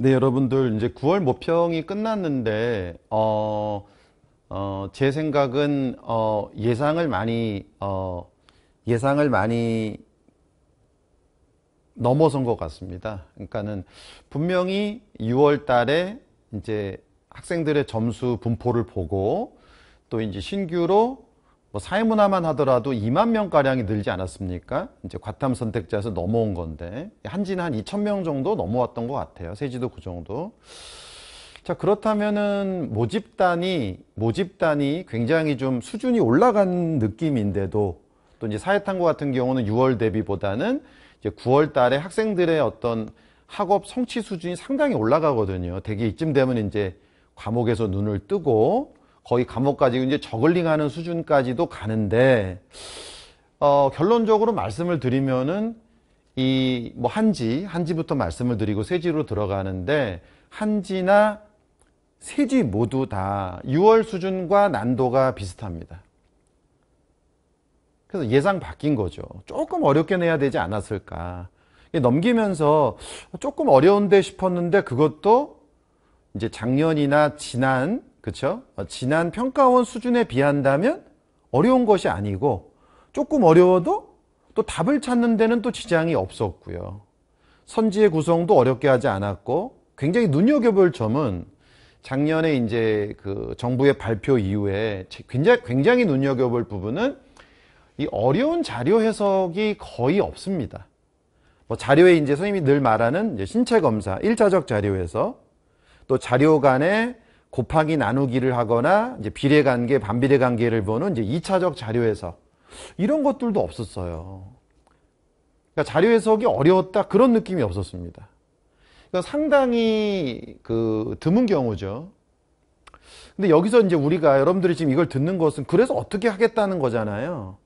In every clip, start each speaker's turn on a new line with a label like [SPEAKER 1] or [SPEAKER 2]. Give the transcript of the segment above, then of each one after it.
[SPEAKER 1] 네, 여러분들 이제 9월 모평이 끝났는데 어, 어, 제 생각은 어, 예상을 많이 어, 예상을 많이 넘어선 것 같습니다. 그러니까는 분명히 6월 달에 이제 학생들의 점수 분포를 보고 또 이제 신규로 뭐 사회문화만 하더라도 2만 명가량이 늘지 않았습니까? 이제 과탐 선택자에서 넘어온 건데 한지는 한 2천 명 정도 넘어왔던 것 같아요. 세지도 그 정도. 자 그렇다면은 모집단이 모집단이 굉장히 좀 수준이 올라간 느낌인데도 또 이제 사회탐구 같은 경우는 6월 대비보다는 이제 9월 달에 학생들의 어떤 학업 성취 수준이 상당히 올라가거든요. 되게 이쯤 되면 이제 과목에서 눈을 뜨고 거의 감옥까지 이제 저글링하는 수준까지도 가는데 어, 결론적으로 말씀을 드리면은 이 뭐 한지 한지부터 말씀을 드리고 세지로 들어가는데 한지나 세지 모두 다 6월 수준과 난도가 비슷합니다. 그래서 예상 바뀐 거죠. 조금 어렵게 내야 되지 않았을까. 넘기면서 조금 어려운데 싶었는데 그것도 이제 작년이나 지난 그렇죠? 지난 평가원 수준에 비한다면 어려운 것이 아니고 조금 어려워도 또 답을 찾는 데는 또 지장이 없었고요. 선지의 구성도 어렵게 하지 않았고 굉장히 눈여겨볼 점은 작년에 이제 그 정부의 발표 이후에 굉장히, 굉장히 눈여겨볼 부분은 이 어려운 자료 해석이 거의 없습니다. 뭐 자료에 이제 선생님이 늘 말하는 신체 검사, 1차적 자료에서 또 자료 간의 곱하기 나누기를 하거나 이제 비례 관계, 반비례 관계를 보는 이제 2차적 자료 해석. 이런 것들도 없었어요. 그러니까 자료 해석이 어려웠다 그런 느낌이 없었습니다. 그러니까 상당히 그 드문 경우죠. 근데 여기서 이제 우리가 여러분들이 지금 이걸 듣는 것은 그래서 어떻게 하겠다는 거잖아요.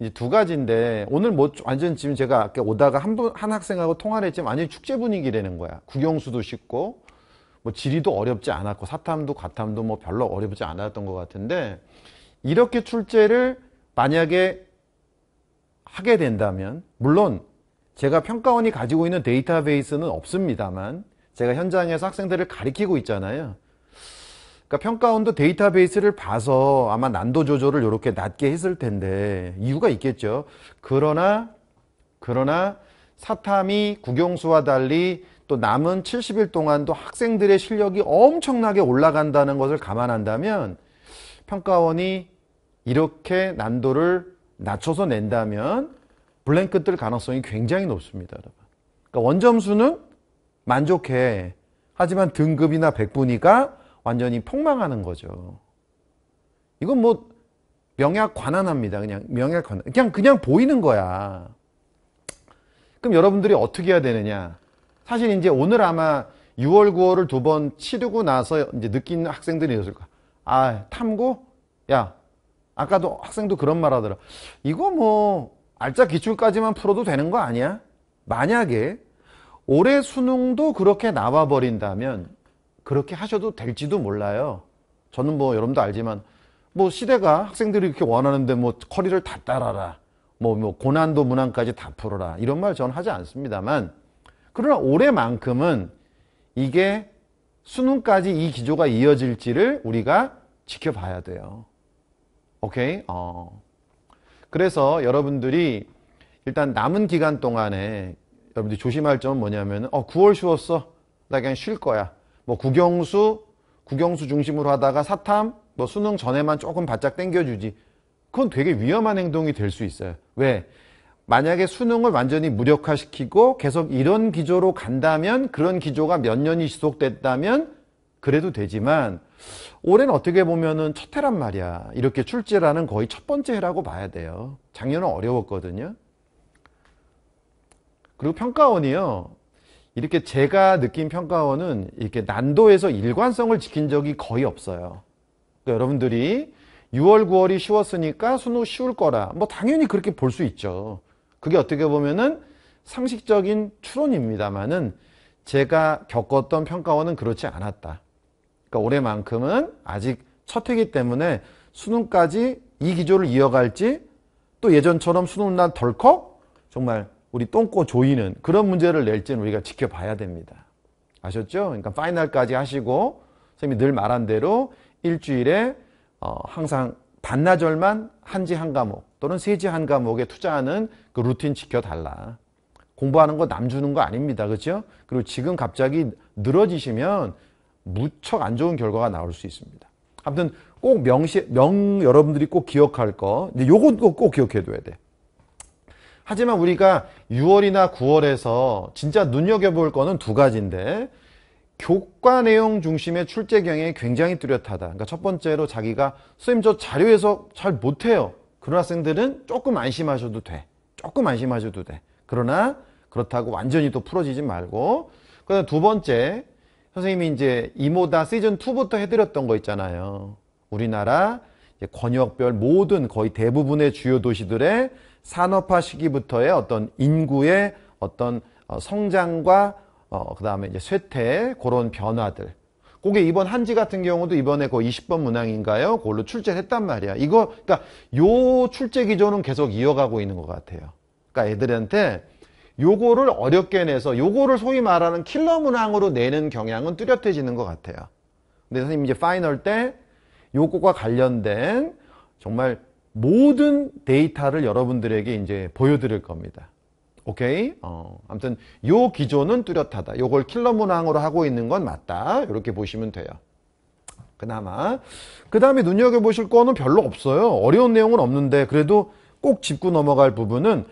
[SPEAKER 1] 이제 두 가지인데 오늘 뭐 완전 지금 제가 오다가 한분한 학생하고 통화를 했지만 완전히 축제 분위기라는 거야. 구경수도 쉽고 뭐 지리도 어렵지 않았고 사탐도 과탐도 뭐 별로 어렵지 않았던 것 같은데 이렇게 출제를 만약에 하게 된다면 물론 제가 평가원이 가지고 있는 데이터베이스는 없습니다만 제가 현장에서 학생들을 가리키고 있잖아요. 그러니까 평가원도 데이터베이스를 봐서 아마 난도 조절을 이렇게 낮게 했을 텐데 이유가 있겠죠. 그러나 그러나 사탐이 국영수와 달리 또 남은 70일 동안도 학생들의 실력이 엄청나게 올라간다는 것을 감안한다면 평가원이 이렇게 난도를 낮춰서 낸다면 블랭크 뜰 가능성이 굉장히 높습니다. 여러분. 그러니까 원점수는 만족해. 하지만 등급이나 백분위가 완전히 폭망하는 거죠. 이건 뭐 명약 관한합니다. 그냥 명약 관한. 그냥 그냥 보이는 거야. 그럼 여러분들이 어떻게 해야 되느냐? 사실 이제 오늘 아마 6월, 9월을 두 번 치르고 나서 이제 느낀 학생들이 있을 거야. 아, 탐구? 야, 아까도 학생도 그런 말 하더라. 이거 뭐, 알짜 기출까지만 풀어도 되는 거 아니야? 만약에 올해 수능도 그렇게 나와버린다면 그렇게 하셔도 될지도 몰라요. 저는 뭐 여러분도 알지만 뭐 시대가 학생들이 이렇게 원하는데 뭐 커리를 다 따라라. 뭐, 뭐 고난도 문항까지 다 풀어라. 이런 말 저는 하지 않습니다만 그러나 올해만큼은 이게 수능까지 이 기조가 이어질지를 우리가 지켜봐야 돼요. 오케이? 어. 그래서 여러분들이 일단 남은 기간 동안에 여러분들이 조심할 점은 뭐냐면 어 9월 쉬웠어. 나 그냥 쉴 거야. 뭐 국영수, 국영수 중심으로 하다가 사탐, 뭐 수능 전에만 조금 바짝 땡겨주지. 그건 되게 위험한 행동이 될 수 있어요. 왜? 만약에 수능을 완전히 무력화시키고 계속 이런 기조로 간다면 그런 기조가 몇 년이 지속됐다면 그래도 되지만 올해는 어떻게 보면은 첫 해란 말이야. 이렇게 출제라는 거의 첫 번째 해라고 봐야 돼요. 작년은 어려웠거든요. 그리고 평가원이요. 이렇게 제가 느낀 평가원은 이렇게 난도에서 일관성을 지킨 적이 거의 없어요. 그러니까 여러분들이 6월, 9월이 쉬웠으니까 수능 쉬울 거라. 뭐 당연히 그렇게 볼 수 있죠. 그게 어떻게 보면은 상식적인 추론입니다만은 제가 겪었던 평가원은 그렇지 않았다. 그러니까 올해만큼은 아직 첫회기 때문에 수능까지 이 기조를 이어갈지 또 예전처럼 수능날 덜컥 정말 우리 똥꼬 조이는 그런 문제를 낼지는 우리가 지켜봐야 됩니다. 아셨죠? 그러니까 파이널까지 하시고 선생님이 늘 말한 대로 일주일에 어, 항상 반나절만 한지 한 과목 또는 세지 한 과목에 투자하는 그 루틴 지켜달라. 공부하는 거남 주는 거 아닙니다. 그렇죠? 그리고 지금 갑자기 늘어지시면 무척 안 좋은 결과가 나올 수 있습니다. 아무튼 꼭 명시 명 여러분들이 꼭 기억할 거. 근데 요건 꼭, 꼭 기억해 둬야 돼. 하지만 우리가 6월이나 9월에서 진짜 눈여겨볼 거는 두 가지인데 교과 내용 중심의 출제 경향이 굉장히 뚜렷하다. 그러니까 첫 번째로 자기가 선생님 저 자료에서 잘 못해요. 그런 학생들은 조금 안심하셔도 돼. 조금 안심하셔도 돼. 그러나 그렇다고 완전히 또 풀어지지 말고. 그다음 두 번째 선생님이 이제 이모다 시즌 2부터 해드렸던 거 있잖아요. 우리나라 권역별 모든 거의 대부분의 주요 도시들의 산업화 시기부터의 어떤 인구의 어떤 어, 성장과 어, 그 다음에 이제 쇠퇴, 그런 변화들. 그게 이번 한지 같은 경우도 이번에 그 20번 문항인가요? 그걸로 출제를 했단 말이야. 이거, 그니까 요 출제 기조는 계속 이어가고 있는 것 같아요. 그니까 애들한테 요거를 어렵게 내서 요거를 소위 말하는 킬러 문항으로 내는 경향은 뚜렷해지는 것 같아요. 근데 선생님 이제 파이널 때 요거와 관련된 정말 모든 데이터를 여러분들에게 이제 보여드릴 겁니다. 오케이? 어, 아무튼 요 기조는 뚜렷하다. 요걸 킬러 문항으로 하고 있는 건 맞다. 이렇게 보시면 돼요. 그나마. 그 다음에 눈여겨보실 거는 별로 없어요. 어려운 내용은 없는데 그래도 꼭 짚고 넘어갈 부분은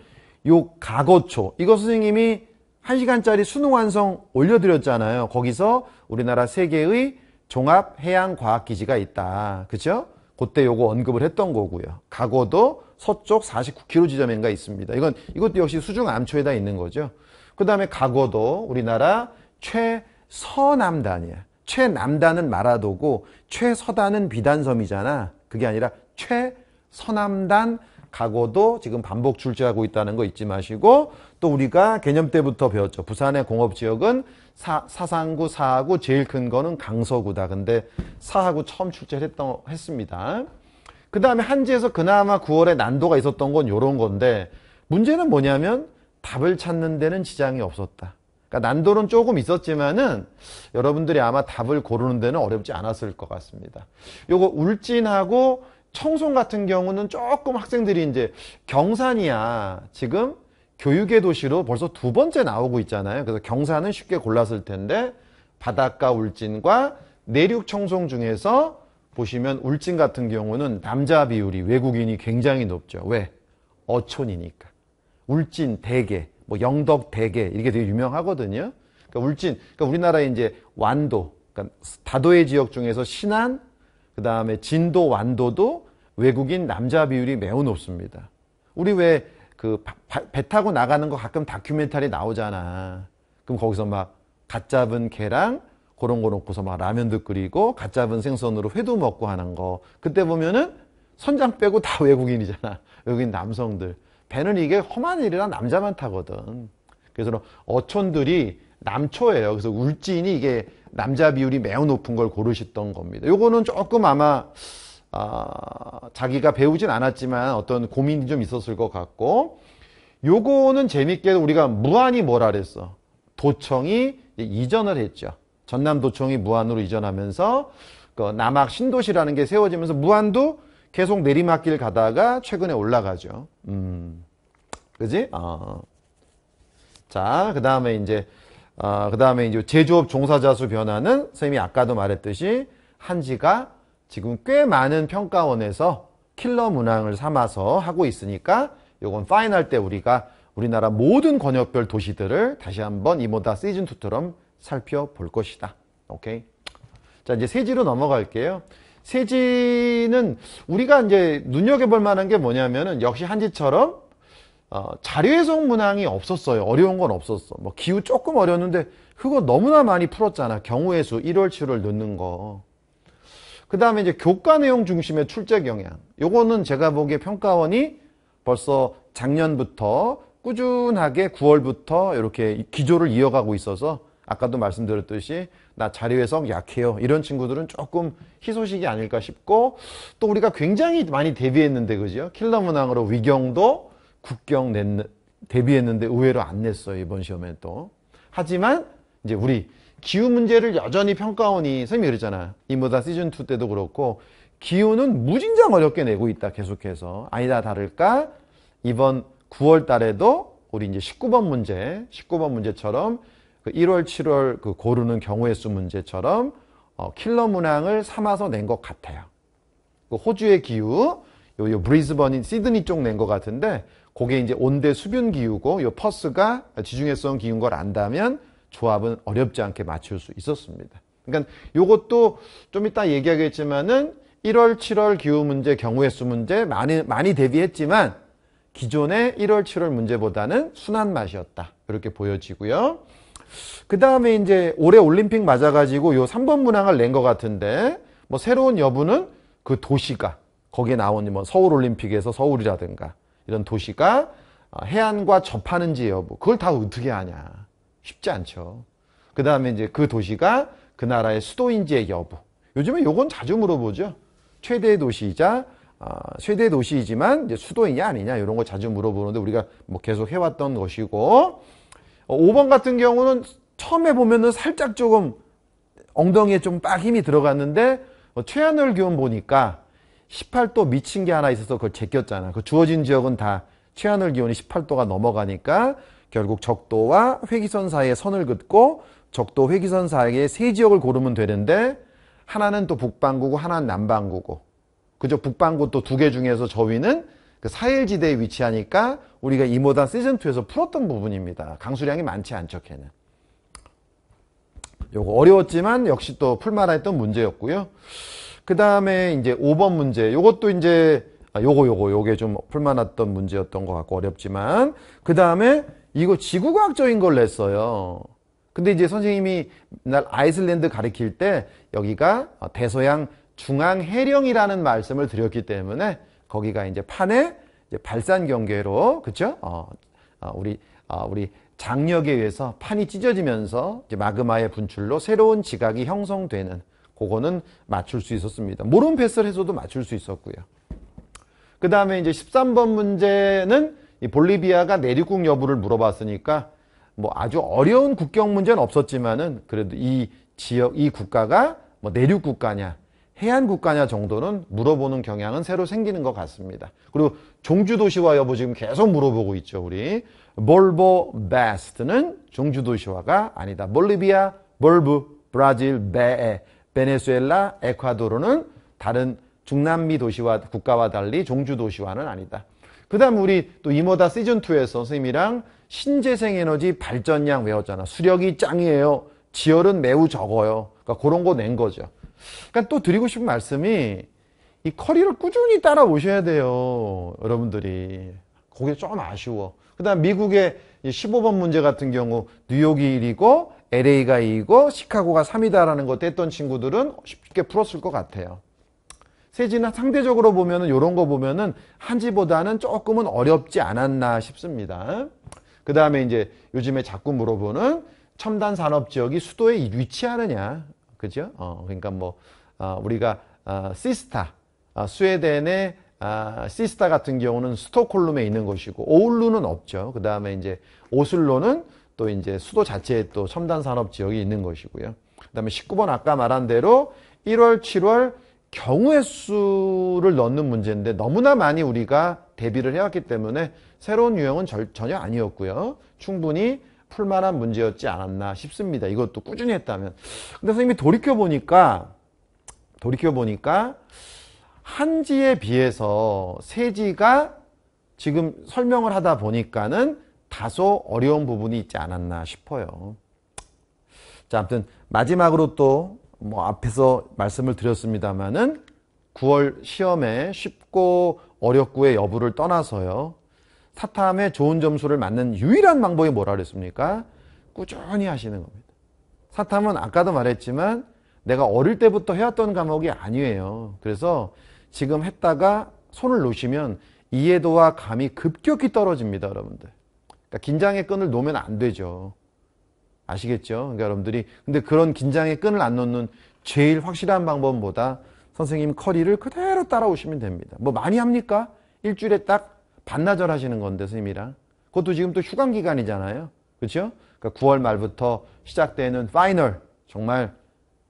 [SPEAKER 1] 요 가거초. 이거 선생님이 1시간짜리 수능 완성 올려드렸잖아요. 거기서 우리나라 세계의 종합 해양과학기지가 있다. 그죠? 그때 요거 언급을 했던 거고요. 가거도 서쪽 49km 지점인가 있습니다. 이건 이것도 역시 수중 암초에다 있는 거죠. 그 다음에 가거도 우리나라 최서남단이야. 최남단은 마라도고 최서단은 비단섬이잖아. 그게 아니라 최서남단 가고도 지금 반복 출제하고 있다는 거 잊지 마시고 또 우리가 개념 때부터 배웠죠. 부산의 공업 지역은 사, 사상구, 사하구 제일 큰 거는 강서구다. 근데 사하구 처음 출제를 했던 했습니다. 그 다음에 한지에서 그나마 9월에 난도가 있었던 건 이런 건데 문제는 뭐냐면 답을 찾는 데는 지장이 없었다. 그러니까 난도는 조금 있었지만은 여러분들이 아마 답을 고르는 데는 어렵지 않았을 것 같습니다. 요거 울진하고 청송 같은 경우는 조금 학생들이 이제 경산이야 지금 교육의 도시로 벌써 두 번째 나오고 있잖아요. 그래서 경산은 쉽게 골랐을 텐데 바닷가 울진과 내륙 청송 중에서 보시면 울진 같은 경우는 남자 비율이 외국인이 굉장히 높죠. 왜? 어촌이니까. 울진 대게뭐 영덕 대게 이렇게 되게 유명하거든요. 그러니까 울진, 그러니까 우리나라의 이제 완도, 그러니까 다도의 지역 중에서 신안, 그 다음에 진도, 완도도 외국인 남자 비율이 매우 높습니다. 우리 왜 그 배 타고 나가는 거 가끔 다큐멘터리 나오잖아. 그럼 거기서 막 갓 잡은 개랑 그런 거 놓고서 막 라면도 끓이고 갓 잡은 생선으로 회도 먹고 하는 거 그때 보면은 선장 빼고 다 외국인이잖아 외국인 남성들 배는 이게 험한 일이라 남자만 타거든 그래서 어촌들이 남초예요 그래서 울진이 이게 남자 비율이 매우 높은 걸 고르셨던 겁니다 요거는 조금 아마 아, 자기가 배우진 않았지만 어떤 고민이 좀 있었을 것 같고 요거는 재밌게 우리가 무한이 뭐라 그랬어 도청이 이전을 했죠 전남도청이 무안으로 이전하면서 그 남학 신도시라는 게 세워지면서 무안도 계속 내리막길 가다가 최근에 올라가죠. 음. 그지? 어. 자, 그 다음에 이제, 어, 그 다음에 이제 제조업 종사자 수 변화는 선생님이 아까도 말했듯이 한지가 지금 꽤 많은 평가원에서 킬러 문항을 삼아서 하고 있으니까 요건 파이널 때 우리가 우리나라 모든 권역별 도시들을 다시 한번 이모다 시즌2처럼 살펴볼 것이다. 오케이. 자, 이제 세지로 넘어갈게요. 세지는 우리가 이제 눈여겨볼 만한 게 뭐냐면은 역시 한지처럼 어, 자료해석 문항이 없었어요. 어려운 건 없었어. 뭐 기후 조금 어려웠는데 그거 너무나 많이 풀었잖아. 경우의 수 1월 7월 넣는 거. 그 다음에 이제 교과 내용 중심의 출제 경향. 요거는 제가 보기에 평가원이 벌써 작년부터 꾸준하게 9월부터 이렇게 기조를 이어가고 있어서 아까도 말씀드렸듯이 나 자료해석 약해요. 이런 친구들은 조금 희소식이 아닐까 싶고 또 우리가 굉장히 많이 대비했는데 그죠? 킬러 문항으로 위경도 국경 냈, 대비했는데 의외로 안 냈어요. 이번 시험에 또. 하지만 이제 우리 기후 문제를 여전히 평가원이 선생님이 그랬잖아. 이모다 시즌2 때도 그렇고 기후는 무진장 어렵게 내고 있다 계속해서. 아니다 다를까 이번 9월 달에도 우리 이제 19번 문제, 19번 문제처럼 1월, 그 7월 그 고르는 경우의 수 문제처럼 어, 킬러 문항을 삼아서 낸 것 같아요. 그 호주의 기후, 요, 요 브리즈번인 시드니 쪽 낸 것 같은데 그게 이제 온대 수변 기후고 요 퍼스가 지중해성 기후인 걸 안다면 조합은 어렵지 않게 맞출 수 있었습니다. 그러니까 요것도 좀 이따 얘기하겠지만은 1월, 7월 기후 문제, 경우의 수 문제 많이 많이 대비했지만 기존의 1월, 7월 문제보다는 순한 맛이었다. 이렇게 보여지고요. 그 다음에 이제 올해 올림픽 맞아가지고 요 3번 문항을 낸 것 같은데 뭐 새로운 여부는 그 도시가 거기에 나온 뭐 서울 올림픽에서 서울이라든가 이런 도시가 해안과 접하는지 여부 그걸 다 어떻게 아냐 쉽지 않죠. 그 다음에 이제 그 도시가 그 나라의 수도인지의 여부 요즘에 요건 자주 물어보죠. 최대 도시이자 어, 최대 도시이지만 이제 수도이냐 아니냐 이런 거 자주 물어보는데 우리가 뭐 계속 해왔던 것이고 5번 어, 같은 경우는 처음에 보면은 살짝 조금 엉덩이에 좀빡 힘이 들어갔는데 어, 최하늘 교원 보니까 18도 미친 게 하나 있어서 그걸 제꼈잖아. 그 주어진 지역은 다 최하늘 기온이 18도가 넘어가니까 결국 적도와 회기선 사이에 선을 긋고 적도 회기선 사이에 세 지역을 고르면 되는데 하나는 또 북반구고 하나는 남반구고 그죠 북반구 또 두 개 중에서 저위는 그 사일지대에 위치하니까 우리가 이모단 시즌2에서 풀었던 부분입니다. 강수량이 많지 않죠, 걔는. 요거 어려웠지만 역시 또풀만 했던 문제였고요. 그 다음에 이제 5번 문제. 요것도 이제 아, 요거 요거 요게 좀 풀만했던 문제였던 것 같고 어렵지만 그 다음에 이거 지구과학적인 걸 냈어요. 근데 이제 선생님이 날 아이슬란드 가리킬 때 여기가 어, 대서양 중앙 해령이라는 말씀을 드렸기 때문에 거기가 이제 판의 이제 발산 경계로 그렇죠? 어, 어, 우리 어, 우리 장력에 의해서 판이 찢어지면서 마그마의 분출로 새로운 지각이 형성되는 그거는 맞출 수 있었습니다. 모론 패스를 해서도 맞출 수 있었고요. 그 다음에 이제 13번 문제는 볼리비아가 내륙국 여부를 물어봤으니까 뭐 아주 어려운 국경 문제는 없었지만은 그래도 이 지역, 이 국가가 뭐 내륙 국가냐 해안 국가냐 정도는 물어보는 경향은 새로 생기는 것 같습니다. 그리고 종주도시화 여부 지금 계속 물어보고 있죠. 우리 몰보 베스트는 종주도시화가 아니다. 몰리비아, 몰브, 브라질, 베에, 베네수엘라, 에콰도르는 다른 중남미 도시와 국가와 달리 종주도시화는 아니다. 그 다음 우리 또 이모다 시즌2에서 선생님이랑 신재생에너지 발전량 외웠잖아. 수력이 짱이에요. 지열은 매우 적어요. 그러니까 그런 거 낸 거죠. 그러니까 또 드리고 싶은 말씀이 이 커리를 꾸준히 따라오셔야 돼요. 여러분들이. 그게 좀 아쉬워. 그 다음 미국의 15번 문제 같은 경우 뉴욕이 1위고 LA가 2위고 시카고가 3위다라는 것도 했던 친구들은 쉽게 풀었을 것 같아요. 세진는 상대적으로 보면은 이런 거 보면은 한지보다는 조금은 어렵지 않았나 싶습니다. 그 다음에 이제 요즘에 자꾸 물어보는 첨단 산업 지역이 수도에 위치하느냐. 그죠? 어, 그러니까 뭐 어, 우리가 어, 시스타 아, 스웨덴의 시스타 같은 경우는 스톡홀름에 있는 것이고 오울루는 없죠. 그 다음에 이제 오슬로는 또 이제 수도 자체에 또 첨단 산업 지역이 있는 것이고요. 그 다음에 19번 아까 말한 대로 1월, 7월 경우의 수를 넣는 문제인데 너무나 많이 우리가 대비를 해왔기 때문에 새로운 유형은 절, 전혀 아니었고요. 충분히 풀만한 문제였지 않았나 싶습니다. 이것도 꾸준히 했다면. 근데 선생님이 돌이켜보니까, 돌이켜보니까, 한지에 비해서 세지가 지금 설명을 하다 보니까는 다소 어려운 부분이 있지 않았나 싶어요. 자, 아무튼 마지막으로 또 뭐 앞에서 말씀을 드렸습니다만은 9월 시험에 쉽고 어렵고의 여부를 떠나서요. 타탐에 좋은 점수를 맞는 유일한 방법이 뭐라 그랬습니까? 꾸준히 하시는 겁니다. 사탐은 아까도 말했지만 내가 어릴 때부터 해왔던 과목이 아니에요. 그래서 지금 했다가 손을 놓으시면 이해도와 감이 급격히 떨어집니다. 여러분들. 그러니까 긴장의 끈을 놓으면 안 되죠. 아시겠죠? 그러니까 여러분들이 근데 그런 긴장의 끈을 안 놓는 제일 확실한 방법보다 선생님 커리를 그대로 따라오시면 됩니다. 뭐 많이 합니까? 일주일에 딱 반나절 하시는 건데 스님이랑 그것도 지금 또 휴강 기간이잖아요. 그렇죠? 그러니까 9월 말부터 시작되는 파이널 정말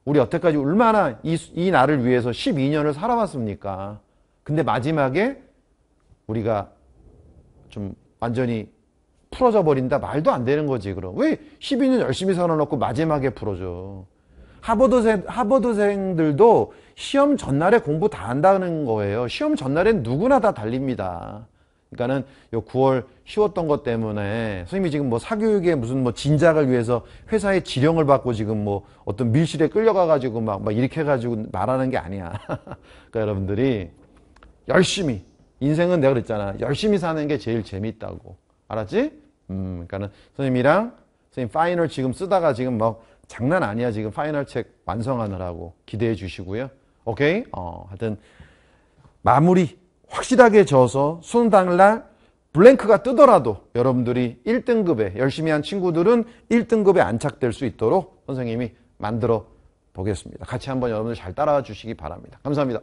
[SPEAKER 1] 우리 여태까지 얼마나 이, 이 날을 위해서 12년을 살아왔습니까? 근데 마지막에 우리가 좀 완전히 풀어져 버린다 말도 안 되는 거지 그럼 왜 12년 열심히 살아놓고 마지막에 풀어줘 하버드생, 하버드생들도 시험 전날에 공부 다 한다는 거예요 시험 전날엔 누구나 다 달립니다 그러니까는 요 9월 쉬웠던 것 때문에 선생님이 지금 뭐사교육에 무슨 뭐 진작을 위해서 회사의 지령을 받고 지금 뭐 어떤 밀실에 끌려가 가지고 막, 막 이렇게 해 가지고 말하는 게 아니야. 그러니까 여러분들이 열심히 인생은 내가 그랬잖아. 열심히 사는 게 제일 재밌다고. 알았지? 음, 그러니까는 선생님이랑 선생님 파이널 지금 쓰다가 지금 막 장난 아니야. 지금 파이널 책 완성하느라고 기대해 주시고요. 오케이? 어, 하여튼 마무리 확실하게 져서 수능당일날 블랭크가 뜨더라도 여러분들이 1등급에 열심히 한 친구들은 1등급에 안착될 수 있도록 선생님이 만들어 보겠습니다. 같이 한번 여러분들 잘 따라와 주시기 바랍니다. 감사합니다.